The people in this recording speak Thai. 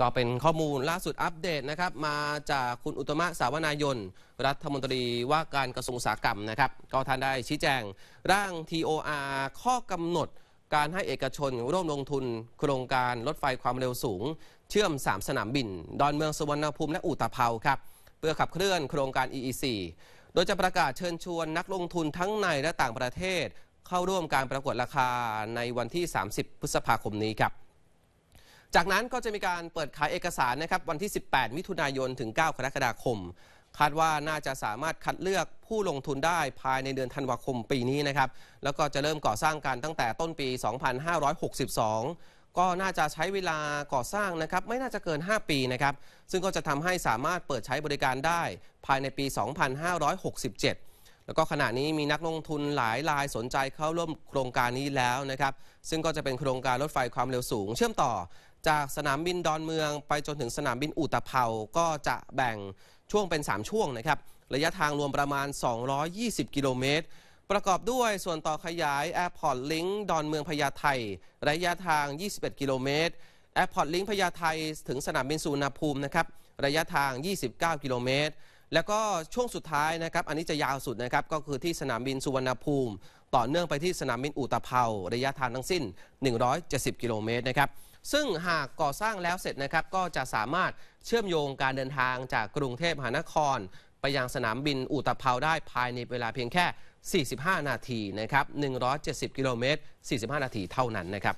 ก็เป็นข้อมูลล่าสุดอัปเดตนะครับ มาจากคุณอุตมะสาวนายน รัฐมนตรีว่าการกระทรวงอุตสาหกรรมนะครับ ก็ท่านได้ชี้แจง ร่าง TOR ข้อกำหนดการให้เอกชนร่วมลงทุน โครงการรถไฟความเร็วสูง เชื่อม 3 สนามบิน ดอนเมืองสุวรรณภูมิและอุตภเปาครับ เพื่อขับเคลื่อนโครงการ EEC โดยจะประกาศเชิญชวนนักลงทุนทั้งในและต่างประเทศ เข้าร่วมการประกวดราคาในวันที่ 30พฤษภาคมนี้ครับจากนั้นก็จะมีการเปิดขายเอกสารนะครับวันที่ 18 มิถุนายนถึง9กรกฎาคมคาดว่าน่าจะสามารถคัดเลือกผู้ลงทุนได้ภายในเดือนธันวาคมปีนี้นะครับแล้วก็จะเริ่มก่อสร้างการตั้งแต่ต้นปี 2562 ก็น่าจะใช้เวลาก่อสร้างนะครับไม่น่าจะเกิน 5 ปีนะครับซึ่งก็จะทำให้สามารถเปิดใช้บริการได้ภายในปี 2567แล้วก็ขณะนี้มีนักลงทุนหลายรายสนใจเข้าร่วมโครงการนี้แล้วนะครับซึ่งก็จะเป็นโครงการรถไฟความเร็วสูง เชื่อมต่อจากสนามบินดอนเมืองไปจนถึงสนามบินอุตภเปาก็จะแบ่งช่วงเป็น 3 ช่วงนะครับ ระยะทางรวมประมาณ 220 กิโลเมตร ประกอบด้วยส่วนต่อขยาย Airport Link ดอนเมืองพญาไทระยะทาง 21 กิโลเมตร Airport Link พญาไทถึงสนามบินสุวรรณภูมินะครับระยะทาง 29กิโลเมตรแล้วก็ช่วงสุดท้ายนะครับ อันนี้จะยาวสุดนะครับ ก็คือที่สนามบินสุวรรณภูมิ ต่อเนื่องไปที่สนามบินอุตภา ระยะทางทั้งสิ้น 170 กิโลเมตรนะครับ ซึ่งหากก่อสร้างแล้วเสร็จนะครับ ก็จะสามารถเชื่อมโยงการเดินทางจากกรุงเทพมหานคร ไปยังสนามบินอุตภาได้ภายในเวลาเพียงแค่ 45 นาทีนะครับ170 กิโลเมตร 45 นาทีเท่านั้นนะครับ